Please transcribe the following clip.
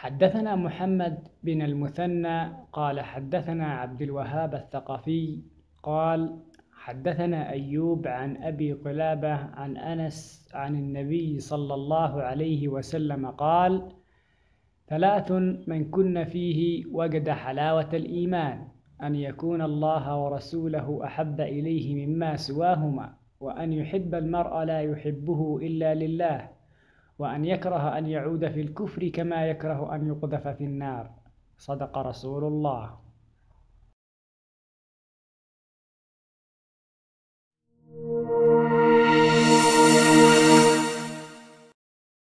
حدثنا محمد بن المثنى قال حدثنا عبد الوهاب الثقفي قال حدثنا أيوب عن أبي قلابة عن أنس عن النبي صلى الله عليه وسلم قال ثلاث من كن فيه وجد حلاوة الإيمان أن يكون الله ورسوله أحب إليه مما سواهما وأن يحب المرء لا يحبه إلا لله وأن يكره أن يعود في الكفر كما يكره أن يقذف في النار صدق رسول الله